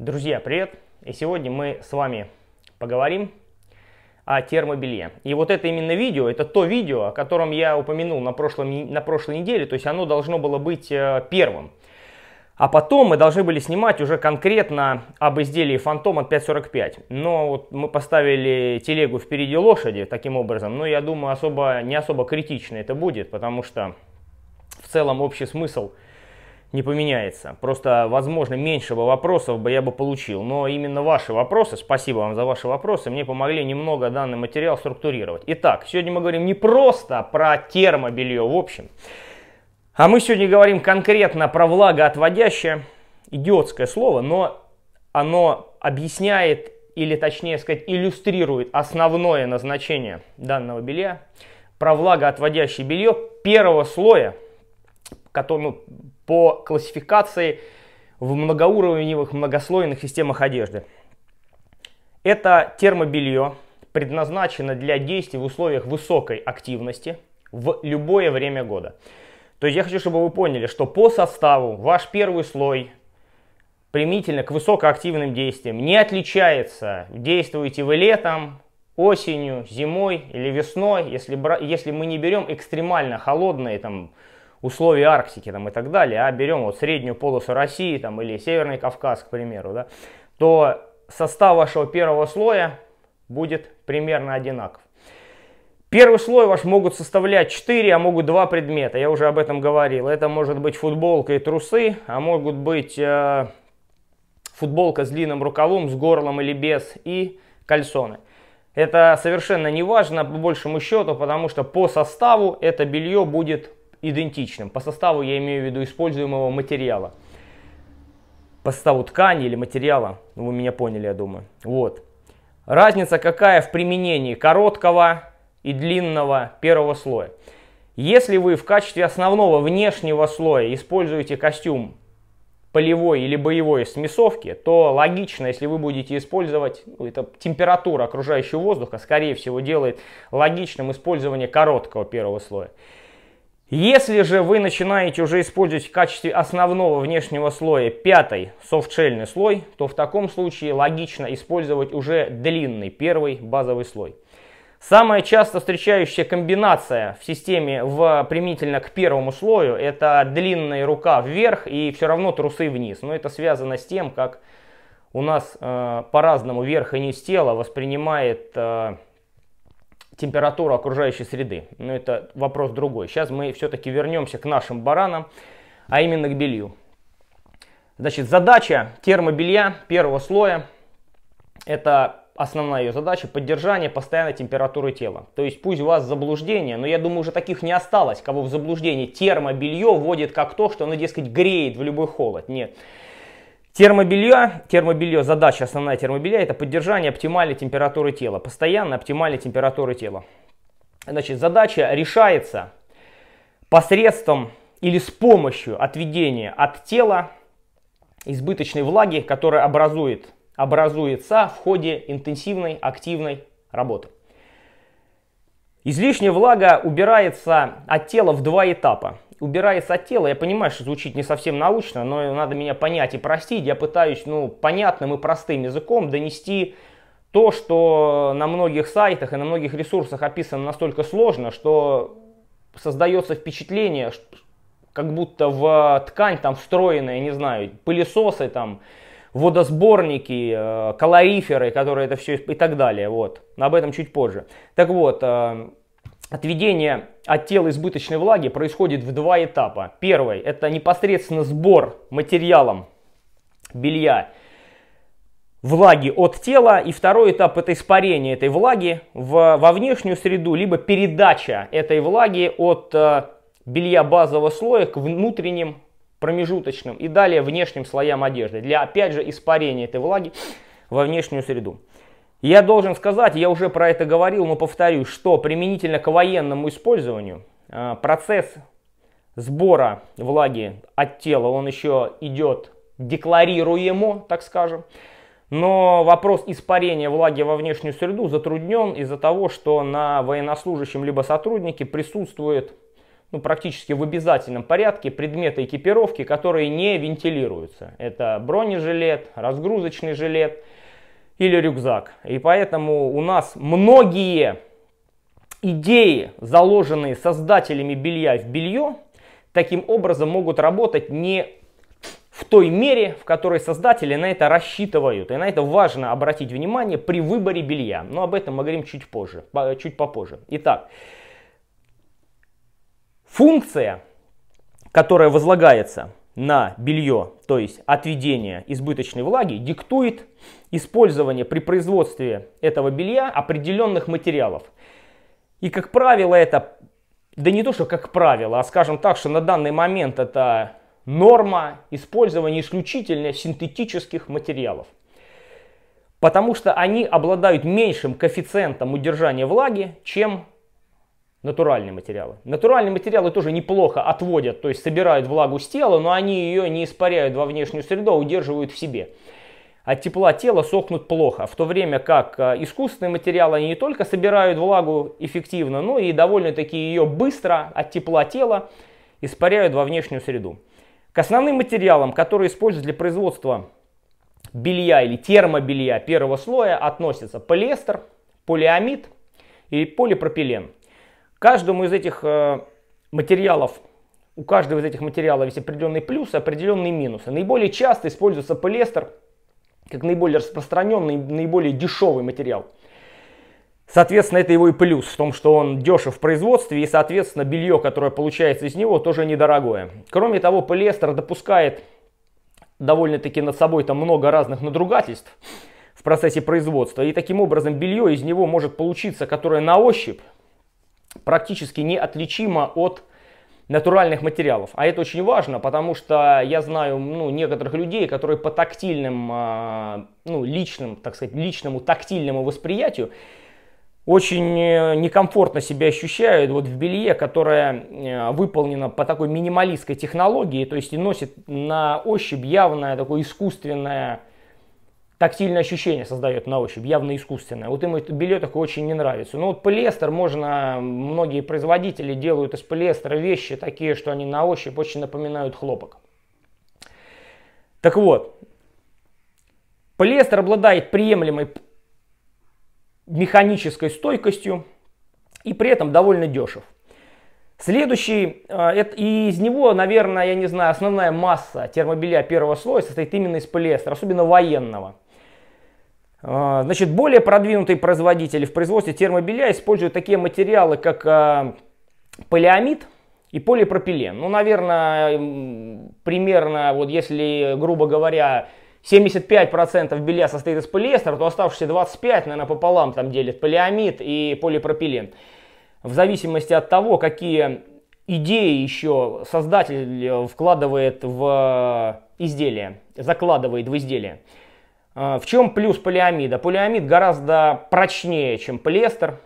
Друзья, привет! И сегодня мы с вами поговорим о термобелье. И вот это именно видео, это то видео, о котором я упомянул на, прошлом, на прошлой неделе, то есть оно должно было быть э, первым. А потом мы должны были снимать уже конкретно об изделии Фантом от 5.45. Но вот мы поставили телегу впереди лошади таким образом, но я думаю, особо, не особо критично это будет, потому что в целом общий смысл – не поменяется. Просто, возможно, меньше бы вопросов бы я бы получил. Но именно ваши вопросы, спасибо вам за ваши вопросы, мне помогли немного данный материал структурировать. Итак, сегодня мы говорим не просто про термобелье в общем, а мы сегодня говорим конкретно про влагоотводящее, идиотское слово, но оно объясняет или точнее сказать, иллюстрирует основное назначение данного белья, про влагоотводящее белье первого слоя, которому ну, по классификации в многоуровневых многослойных системах одежды. Это термобелье, предназначено для действий в условиях высокой активности в любое время года. То есть я хочу, чтобы вы поняли, что по составу ваш первый слой примительно к высокоактивным действиям не отличается. Действуете вы летом, осенью, зимой или весной, если, если мы не берем экстремально холодные там, условий Арктики там, и так далее, а берем вот среднюю полосу России там, или Северный Кавказ, к примеру, да, то состав вашего первого слоя будет примерно одинаков. Первый слой ваш могут составлять 4, а могут 2 предмета, я уже об этом говорил. Это может быть футболка и трусы, а могут быть э, футболка с длинным рукавом, с горлом или без, и кальсоны. Это совершенно не важно по большему счету, потому что по составу это белье будет идентичным. По составу я имею в виду используемого материала. По составу ткани или материала, ну, вы меня поняли, я думаю. Вот. Разница какая в применении короткого и длинного первого слоя. Если вы в качестве основного внешнего слоя используете костюм полевой или боевой смесовки, то логично, если вы будете использовать, ну, это температура окружающего воздуха, скорее всего, делает логичным использование короткого первого слоя. Если же вы начинаете уже использовать в качестве основного внешнего слоя пятый софтшельный слой, то в таком случае логично использовать уже длинный первый базовый слой. Самая часто встречающая комбинация в системе в, применительно к первому слою это длинная рука вверх и все равно трусы вниз. Но это связано с тем, как у нас э, по-разному верх и низ тела воспринимает э, температуру окружающей среды. Но ну, это вопрос другой. Сейчас мы все-таки вернемся к нашим баранам, а именно к белью. Значит, задача термобелья первого слоя, это основная ее задача, поддержание постоянной температуры тела. То есть пусть у вас заблуждение, но я думаю уже таких не осталось, кого в заблуждении термобелье вводит как то, что оно, дескать, греет в любой холод. Нет. Термобелье, термобелье, задача основная термобелья это поддержание оптимальной температуры тела, постоянно оптимальной температуры тела. Значит, задача решается посредством или с помощью отведения от тела избыточной влаги, которая образует, образуется в ходе интенсивной активной работы. Излишняя влага убирается от тела в два этапа убирается от тела. Я понимаю, что звучит не совсем научно, но надо меня понять и простить. Я пытаюсь, ну, понятным и простым языком донести то, что на многих сайтах и на многих ресурсах описано настолько сложно, что создается впечатление, как будто в ткань там встроенная, не знаю, пылесосы там, водосборники, э, калориферы, которые это все и так далее. Вот. Об этом чуть позже. Так вот, э, Отведение от тела избыточной влаги происходит в два этапа. Первый – это непосредственно сбор материалом белья влаги от тела. И второй этап – это испарение этой влаги в, во внешнюю среду, либо передача этой влаги от э, белья базового слоя к внутренним промежуточным и далее внешним слоям одежды. Для, опять же, испарения этой влаги во внешнюю среду. Я должен сказать, я уже про это говорил, но повторюсь, что применительно к военному использованию а, процесс сбора влаги от тела, он еще идет декларируемо, так скажем. Но вопрос испарения влаги во внешнюю среду затруднен из-за того, что на военнослужащем либо сотруднике присутствует ну, практически в обязательном порядке предметы экипировки, которые не вентилируются. Это бронежилет, разгрузочный жилет – или рюкзак. И поэтому у нас многие идеи, заложенные создателями белья в белье, таким образом могут работать не в той мере, в которой создатели на это рассчитывают. И на это важно обратить внимание при выборе белья. Но об этом мы говорим чуть позже, чуть попозже. Итак, функция, которая возлагается на белье, то есть отведение избыточной влаги, диктует использование при производстве этого белья определенных материалов. И, как правило, это, да не то, что как правило, а скажем так, что на данный момент это норма использования исключительно синтетических материалов. Потому что они обладают меньшим коэффициентом удержания влаги, чем натуральные материалы. Натуральные материалы тоже неплохо отводят, то есть собирают влагу с тела, но они ее не испаряют во внешнюю среду, а удерживают в себе. От тепла тела сохнут плохо, в то время как а, искусственные материалы они не только собирают влагу эффективно, но и довольно-таки ее быстро от тепла тела испаряют во внешнюю среду. К основным материалам, которые используют для производства белья или термобелья первого слоя, относятся полиэстер, полиамид и полипропилен – Каждому из этих э, материалов, у каждого из этих материалов есть определенные плюсы, определенные минусы. Наиболее часто используется полиэстер как наиболее распространенный, наиболее дешевый материал. Соответственно, это его и плюс в том, что он дешев в производстве и, соответственно, белье, которое получается из него, тоже недорогое. Кроме того, полиэстер допускает довольно-таки над собой там много разных надругательств в процессе производства. И таким образом белье из него может получиться, которое на ощупь практически неотличима от натуральных материалов. А это очень важно, потому что я знаю ну, некоторых людей, которые по тактильным, а, ну, личным, так сказать, личному тактильному восприятию очень э, некомфортно себя ощущают вот в белье, которое э, выполнено по такой минималистской технологии, то есть и носит на ощупь явное такое искусственное тактильное ощущение создает на ощупь, явно искусственное. Вот ему это белье такое очень не нравится. Ну вот полиэстер можно, многие производители делают из полиэстера вещи такие, что они на ощупь очень напоминают хлопок. Так вот, полиэстер обладает приемлемой механической стойкостью и при этом довольно дешев. Следующий, э, это, и из него, наверное, я не знаю, основная масса термобелья первого слоя состоит именно из полиэстера, особенно военного. А, значит, более продвинутые производители в производстве термобелья используют такие материалы, как а, полиамид и полипропилен. Ну, наверное, примерно, вот если, грубо говоря, 75% белья состоит из полиэстера, то оставшиеся 25, наверное, пополам там делят полиамид и полипропилен. В зависимости от того, какие идеи еще создатель вкладывает в изделие, закладывает в изделие. А, в чем плюс полиамида? Полиамид гораздо прочнее, чем полиэстер,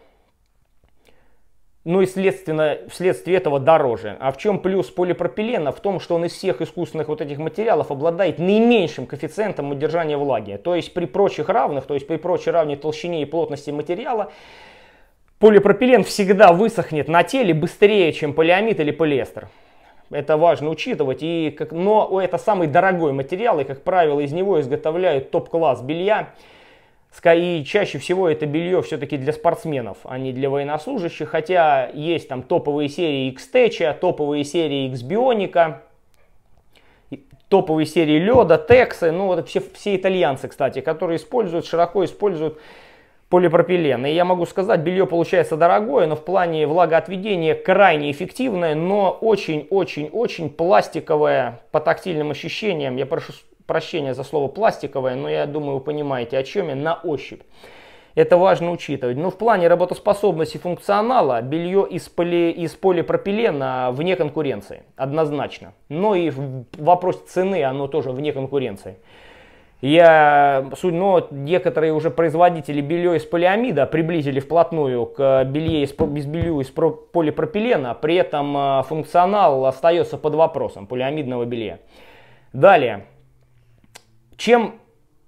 ну и следственно, вследствие этого дороже. А в чем плюс полипропилена? В том, что он из всех искусственных вот этих материалов обладает наименьшим коэффициентом удержания влаги. То есть при прочих равных, то есть при прочей равной толщине и плотности материала, полипропилен всегда высохнет на теле быстрее, чем полиамид или полиэстер. Это важно учитывать. И как, но это самый дорогой материал, и, как правило, из него изготовляют топ-класс белья. И чаще всего это белье все-таки для спортсменов, а не для военнослужащих. Хотя есть там топовые серии X-Tech, топовые серии X-Bionica, топовые серии леда, тексы, ну вот все, все итальянцы, кстати, которые используют, широко используют полипропилен. И я могу сказать, белье получается дорогое, но в плане влагоотведения крайне эффективное, но очень-очень-очень пластиковое по тактильным ощущениям. Я прошу прощения за слово пластиковое, но я думаю, вы понимаете, о чем я, на ощупь. Это важно учитывать. Но в плане работоспособности функционала белье из, поли, из полипропилена вне конкуренции, однозначно. Но и в вопросе цены оно тоже вне конкуренции. Я, суть, но ну, некоторые уже производители белье из полиамида приблизили вплотную к э, белье из, без белью из полипропилена, а при этом э, функционал остается под вопросом полиамидного белья. Далее, чем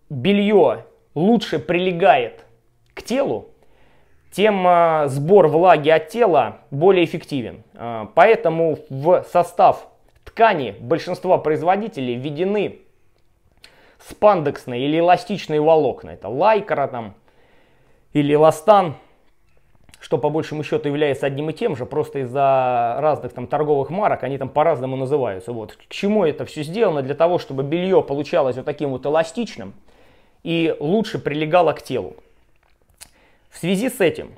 белье лучше прилегает к телу, тем э, сбор влаги от тела более эффективен. Поэтому в состав ткани большинства производителей введены спандексные или эластичные волокна. Это лайкра там или ластан, что по большему счету является одним и тем же, просто из-за разных там торговых марок они там по-разному называются. Вот. К чему это все сделано? Для того, чтобы белье получалось вот таким вот эластичным и лучше прилегало к телу. В связи с этим,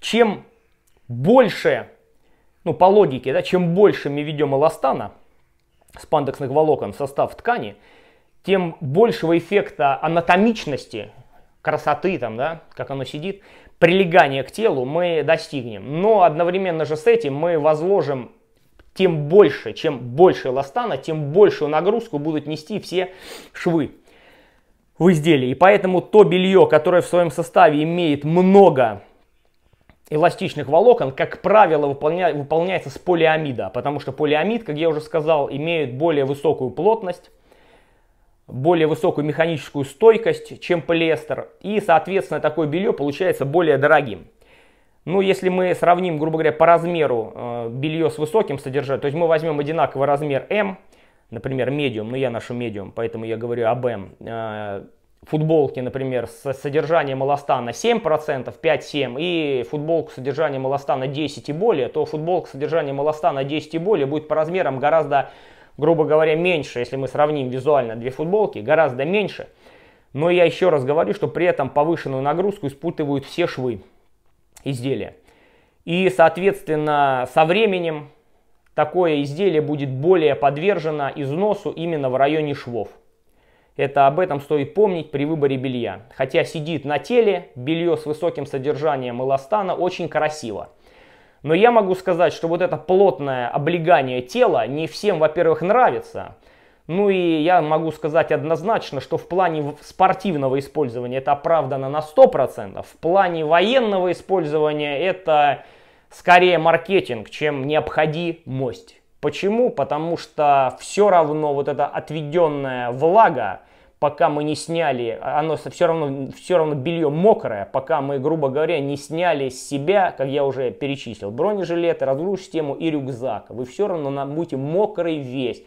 чем больше, ну по логике, да, чем больше мы ведем эластана, спандексных волокон в состав ткани, тем большего эффекта анатомичности, красоты, там, да, как оно сидит, прилегания к телу мы достигнем. Но одновременно же с этим мы возложим тем больше, чем больше ластана тем большую нагрузку будут нести все швы в изделии. И поэтому то белье, которое в своем составе имеет много эластичных волокон, как правило, выполня... выполняется с полиамида, потому что полиамид, как я уже сказал, имеет более высокую плотность, более высокую механическую стойкость, чем полиэстер. И, соответственно, такое белье получается более дорогим. Ну, если мы сравним, грубо говоря, по размеру э, белье с высоким содержанием, то есть мы возьмем одинаковый размер М, например, медиум, ну я ношу медиум, поэтому я говорю об М, э, футболки, например, с содержанием эластана 7%, 5-7, и футболку с содержанием эластана 10 и более, то футболка с содержанием эластана 10 и более будет по размерам гораздо грубо говоря, меньше, если мы сравним визуально две футболки, гораздо меньше. Но я еще раз говорю, что при этом повышенную нагрузку испытывают все швы изделия. И, соответственно, со временем такое изделие будет более подвержено износу именно в районе швов. Это об этом стоит помнить при выборе белья. Хотя сидит на теле, белье с высоким содержанием эластана очень красиво. Но я могу сказать, что вот это плотное облегание тела не всем, во-первых, нравится. Ну и я могу сказать однозначно, что в плане спортивного использования это оправдано на 100%. В плане военного использования это скорее маркетинг, чем необходимость. Почему? Потому что все равно вот эта отведенная влага, пока мы не сняли, а оно все равно, все равно белье мокрое, пока мы, грубо говоря, не сняли с себя, как я уже перечислил, бронежилет, разгрузочную систему и рюкзак. Вы все равно на, будете мокрый весь.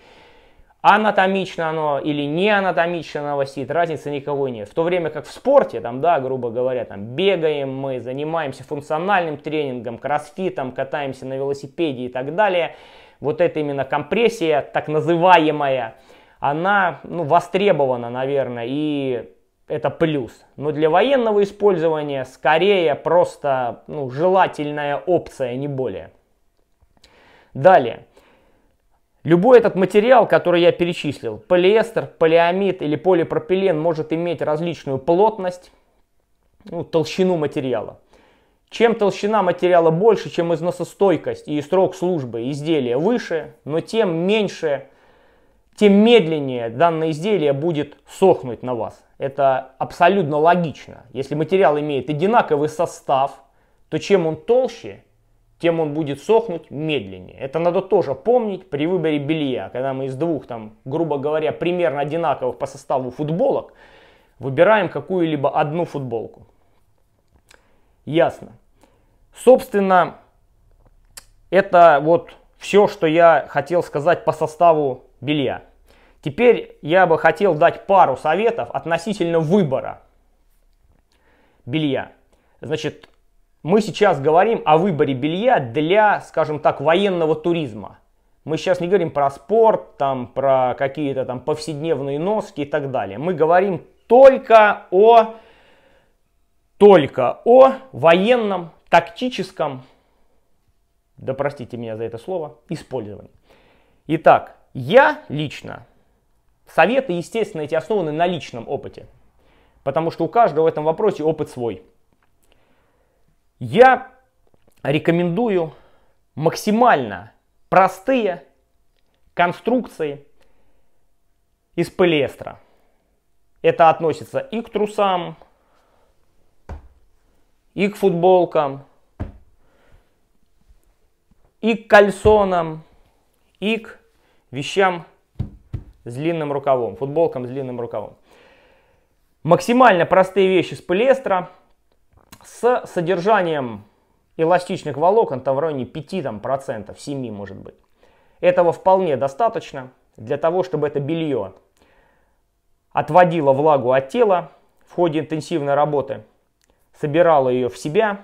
Анатомично оно или не анатомично оно висит, разницы никакой нет. В то время как в спорте, там, да, грубо говоря, там, бегаем мы, занимаемся функциональным тренингом, кроссфитом, катаемся на велосипеде и так далее. Вот это именно компрессия, так называемая, она ну, востребована, наверное, и это плюс. Но для военного использования скорее просто ну, желательная опция, не более. Далее. Любой этот материал, который я перечислил, полиэстер, полиамид или полипропилен, может иметь различную плотность, ну, толщину материала. Чем толщина материала больше, чем износостойкость и срок службы изделия выше, но тем меньше – тем медленнее данное изделие будет сохнуть на вас. Это абсолютно логично. Если материал имеет одинаковый состав, то чем он толще, тем он будет сохнуть медленнее. Это надо тоже помнить при выборе белья, когда мы из двух, там, грубо говоря, примерно одинаковых по составу футболок выбираем какую-либо одну футболку. Ясно. Собственно, это вот все, что я хотел сказать по составу белья. Теперь я бы хотел дать пару советов относительно выбора белья. Значит, мы сейчас говорим о выборе белья для, скажем так, военного туризма. Мы сейчас не говорим про спорт, там, про какие-то там повседневные носки и так далее. Мы говорим только о, только о военном, тактическом, да простите меня за это слово, использовании. Итак, я лично, советы, естественно, эти основаны на личном опыте, потому что у каждого в этом вопросе опыт свой. Я рекомендую максимально простые конструкции из полиэстера. Это относится и к трусам, и к футболкам, и к кальсонам, и к вещам с длинным рукавом, футболкам с длинным рукавом. Максимально простые вещи с полиэстера с содержанием эластичных волокон там в районе 5 там, процентов, 7 может быть. Этого вполне достаточно для того, чтобы это белье отводило влагу от тела в ходе интенсивной работы, собирало ее в себя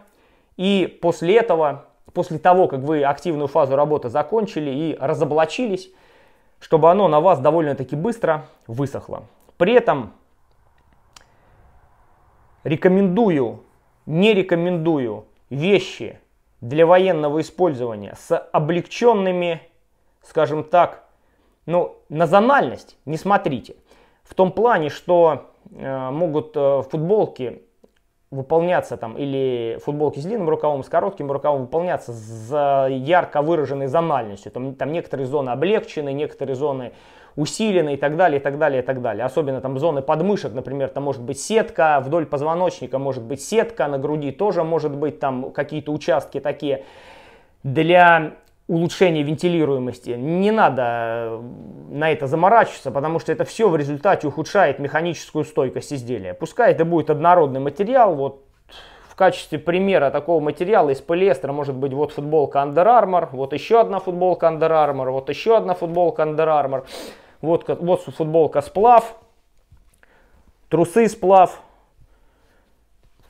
и после этого, после того, как вы активную фазу работы закончили и разоблачились, чтобы оно на вас довольно-таки быстро высохло. При этом рекомендую, не рекомендую вещи для военного использования с облегченными, скажем так, ну, на зональность не смотрите. В том плане, что э, могут э, футболки выполняться там, или футболки с длинным рукавом, с коротким рукавом выполняться с ярко выраженной зональностью. Там, там некоторые зоны облегчены, некоторые зоны усилены и так далее, и так далее, и так далее. Особенно там зоны подмышек, например, там может быть сетка, вдоль позвоночника может быть сетка, на груди тоже может быть там какие-то участки такие. Для улучшение вентилируемости. Не надо э, на это заморачиваться, потому что это все в результате ухудшает механическую стойкость изделия. Пускай это будет однородный материал, вот в качестве примера такого материала из полиэстера может быть вот футболка Under Armour, вот еще одна футболка Under Armour, вот еще одна футболка Under Armour, вот, вот футболка сплав, трусы сплав,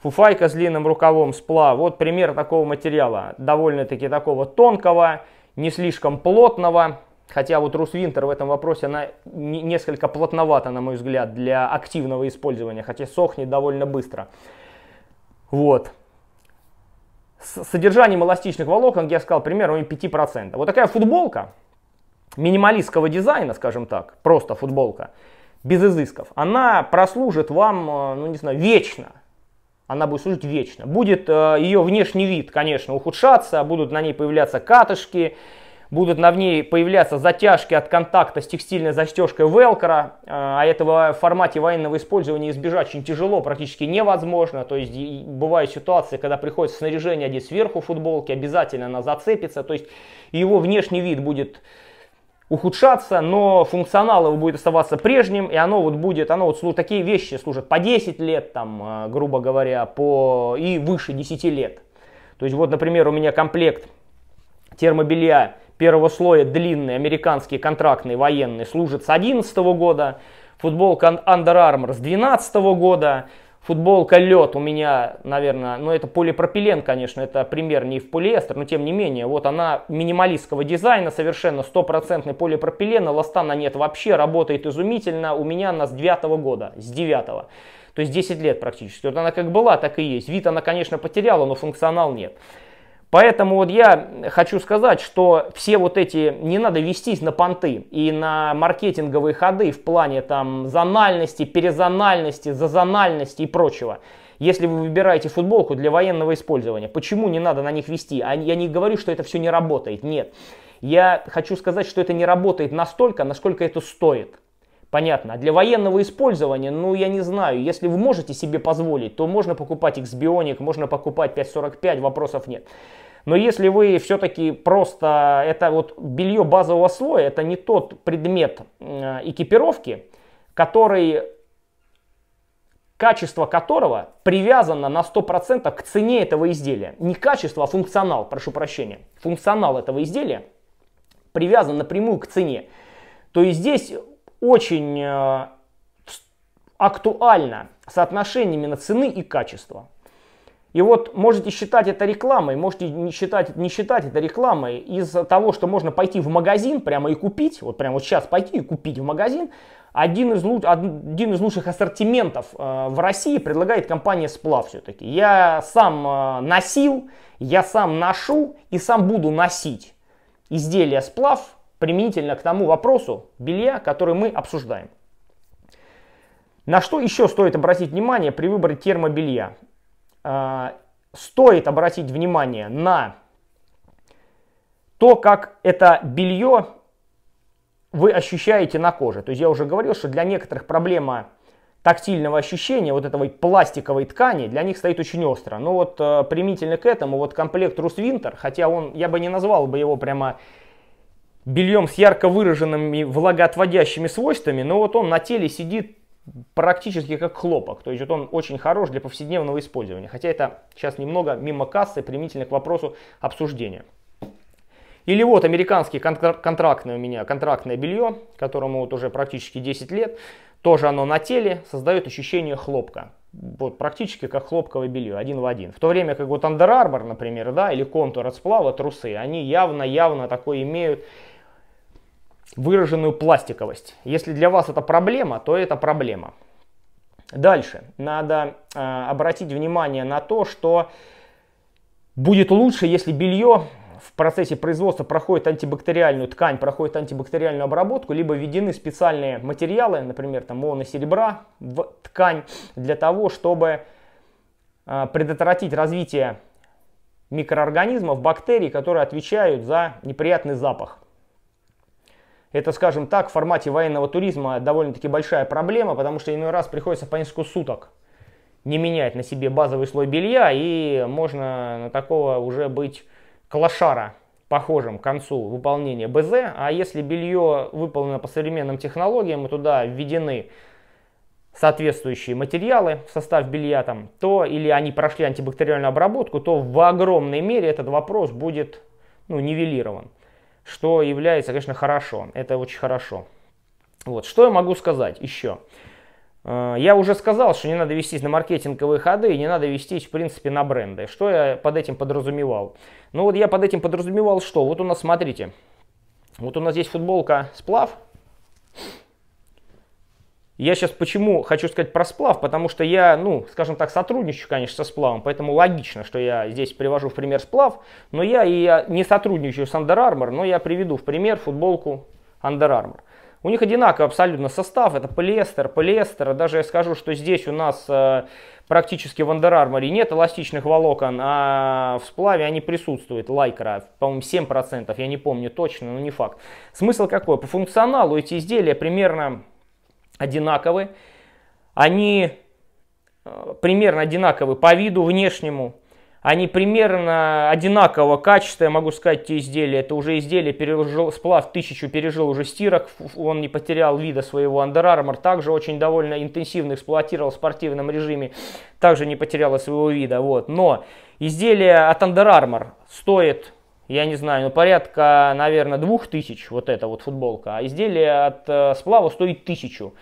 Фуфайка с длинным рукавом спла. Вот пример такого материала. Довольно-таки такого тонкого, не слишком плотного. Хотя вот Рус Винтер в этом вопросе она несколько плотновата, на мой взгляд, для активного использования. Хотя сохнет довольно быстро. Вот. С содержанием эластичных волокон, я сказал, примерно 5%. Вот такая футболка минималистского дизайна, скажем так, просто футболка, без изысков, она прослужит вам, э, ну не знаю, вечно она будет служить вечно. Будет э, ее внешний вид, конечно, ухудшаться, будут на ней появляться катышки, будут на ней появляться затяжки от контакта с текстильной застежкой велкро, э, а этого в формате военного использования избежать очень тяжело, практически невозможно. То есть бывают ситуации, когда приходится снаряжение одеть сверху футболки, обязательно она зацепится, то есть его внешний вид будет ухудшаться, но функционал его будет оставаться прежним, и оно вот будет, оно вот такие вещи служат по 10 лет, там, э, грубо говоря, по и выше 10 лет. То есть вот, например, у меня комплект термобелья первого слоя длинный, американский, контрактный, военный, служит с 11 года, футболка Under Armour с 12 года, Футболка лед у меня, наверное, ну это полипропилен, конечно, это пример не в полиэстер, но тем не менее, вот она минималистского дизайна, совершенно стопроцентный полипропилен, ластана нет вообще, работает изумительно, у меня она с девятого года, с девятого, то есть 10 лет практически. Вот она как была, так и есть. Вид она, конечно, потеряла, но функционал нет. Поэтому вот я хочу сказать, что все вот эти, не надо вестись на понты и на маркетинговые ходы в плане там зональности, перезональности, зазональности и прочего. Если вы выбираете футболку для военного использования, почему не надо на них вести? А я не говорю, что это все не работает, нет. Я хочу сказать, что это не работает настолько, насколько это стоит. Понятно. А для военного использования, ну я не знаю, если вы можете себе позволить, то можно покупать X-Bionic, можно покупать 545, вопросов нет. Но если вы все-таки просто, это вот белье базового слоя, это не тот предмет э, экипировки, который, качество которого привязано на 100% к цене этого изделия. Не качество, а функционал, прошу прощения. Функционал этого изделия привязан напрямую к цене. То есть здесь очень э, актуально соотношение именно цены и качества. И вот можете считать это рекламой, можете не считать, не считать это рекламой. Из-за того, что можно пойти в магазин прямо и купить, вот прямо вот сейчас пойти и купить в магазин, один из, луч, один из лучших ассортиментов э, в России предлагает компания Сплав все-таки. Я сам э, носил, я сам ношу и сам буду носить изделия Сплав применительно к тому вопросу белья, который мы обсуждаем. На что еще стоит обратить внимание при выборе термобелья? А, стоит обратить внимание на то, как это белье вы ощущаете на коже. То есть я уже говорил, что для некоторых проблема тактильного ощущения вот этого пластиковой ткани для них стоит очень остро. Но вот э, примительно к этому вот комплект Русвинтер, хотя он, я бы не назвал бы его прямо бельем с ярко выраженными влагоотводящими свойствами, но вот он на теле сидит практически как хлопок. То есть он очень хорош для повседневного использования. Хотя это сейчас немного мимо кассы, применительно к вопросу обсуждения. Или вот американские контрактное у меня, контрактное белье, которому вот уже практически 10 лет, тоже оно на теле создает ощущение хлопка. Вот практически как хлопковое белье, один в один. В то время как вот Under Armour, например, да, или контур от сплава, трусы, они явно-явно такое имеют выраженную пластиковость. Если для вас это проблема, то это проблема. Дальше надо э, обратить внимание на то, что будет лучше, если белье в процессе производства проходит антибактериальную ткань, проходит антибактериальную обработку, либо введены специальные материалы, например, там моносеребра в ткань, для того, чтобы э, предотвратить развитие микроорганизмов, бактерий, которые отвечают за неприятный запах – это, скажем так, в формате военного туризма довольно-таки большая проблема, потому что иной раз приходится по несколько суток не менять на себе базовый слой белья, и можно на такого уже быть клошара похожим к концу выполнения БЗ. А если белье выполнено по современным технологиям, и туда введены соответствующие материалы в состав белья, там, то или они прошли антибактериальную обработку, то в огромной мере этот вопрос будет ну, нивелирован что является, конечно, хорошо. Это очень хорошо. Вот, что я могу сказать еще? Э, я уже сказал, что не надо вестись на маркетинговые ходы, не надо вестись, в принципе, на бренды. Что я под этим подразумевал? Ну вот я под этим подразумевал что? Вот у нас, смотрите, вот у нас здесь футболка сплав, я сейчас почему хочу сказать про сплав, потому что я, ну, скажем так, сотрудничаю, конечно, со сплавом, поэтому логично, что я здесь привожу в пример сплав, но я и а, не сотрудничаю с Under Armour, но я приведу в пример футболку Under Armour. У них одинаковый абсолютно состав, это полиэстер, полиэстер, а даже я скажу, что здесь у нас э, практически в Under Armour нет эластичных волокон, а в сплаве они присутствуют, лайкра, по-моему, 7%, я не помню точно, но не факт. Смысл какой? По функционалу эти изделия примерно одинаковы. Они э, примерно одинаковы по виду внешнему. Они примерно одинакового качества, я могу сказать, те изделия. Это уже изделие пережил, сплав тысячу пережил уже стирок, он не потерял вида своего Under Armour. Также очень довольно интенсивно эксплуатировал в спортивном режиме, также не потеряла своего вида. Вот. Но изделие от Under Armour стоит я не знаю, ну порядка, наверное, двух тысяч вот эта вот футболка, а изделие от э, сплава стоит тысячу.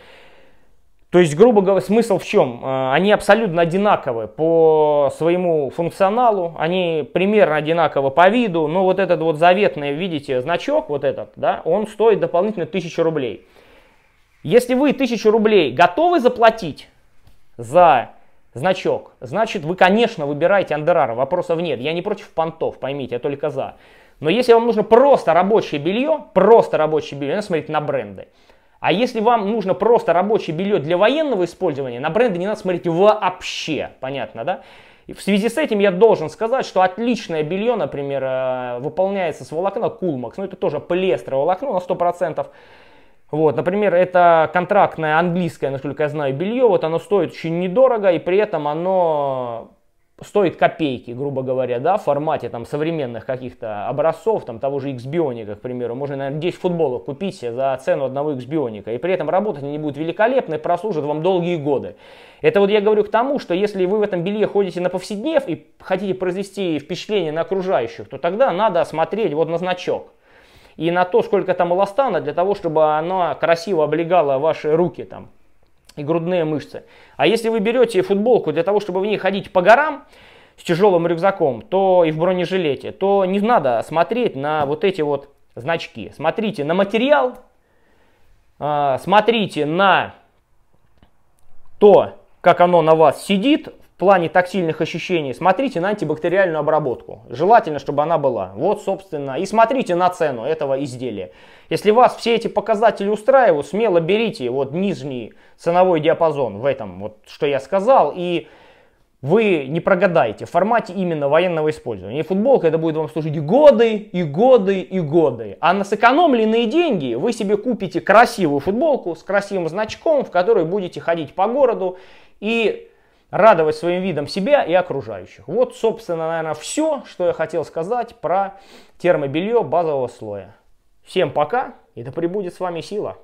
То есть, грубо говоря, смысл в чем? Э, они абсолютно одинаковы по своему функционалу, они примерно одинаковы по виду, но вот этот вот заветный, видите, значок вот этот, да, он стоит дополнительно 1000 рублей. Если вы 1000 рублей готовы заплатить за значок, значит вы, конечно, выбираете андерара, вопросов нет. Я не против понтов, поймите, я только за. Но если вам нужно просто рабочее белье, просто рабочее белье, надо смотреть на бренды. А если вам нужно просто рабочее белье для военного использования, на бренды не надо смотреть вообще, понятно, да? И в связи с этим я должен сказать, что отличное белье, например, э, выполняется с волокна Кулмакс, ну это тоже полиэстровое волокно на 100%, вот, например, это контрактное английское, насколько я знаю, белье, вот оно стоит очень недорого, и при этом оно стоит копейки, грубо говоря, да, в формате там современных каких-то образцов, там того же X-Bionic, к примеру, можно, наверное, 10 футболок купить за цену одного X-Bionic, и при этом работать они будут великолепны, прослужат вам долгие годы. Это вот я говорю к тому, что если вы в этом белье ходите на повседнев и хотите произвести впечатление на окружающих, то тогда надо смотреть вот на значок и на то, сколько там эластана, для того, чтобы она красиво облегала ваши руки там и грудные мышцы. А если вы берете футболку для того, чтобы в ней ходить по горам, с тяжелым рюкзаком, то и в бронежилете, то не надо смотреть на вот эти вот значки. Смотрите на материал, а, смотрите на то, как оно на вас сидит, в плане тактильных ощущений, смотрите на антибактериальную обработку. Желательно, чтобы она была. Вот, собственно, и смотрите на цену этого изделия. Если вас все эти показатели устраивают, смело берите вот нижний ценовой диапазон в этом, вот что я сказал, и вы не прогадаете в формате именно военного использования. И футболка это будет вам служить годы, и годы, и годы. А на сэкономленные деньги вы себе купите красивую футболку с красивым значком, в которой будете ходить по городу и радовать своим видом себя и окружающих. Вот, собственно, наверное, все, что я хотел сказать про термобелье базового слоя. Всем пока, и да пребудет с вами сила!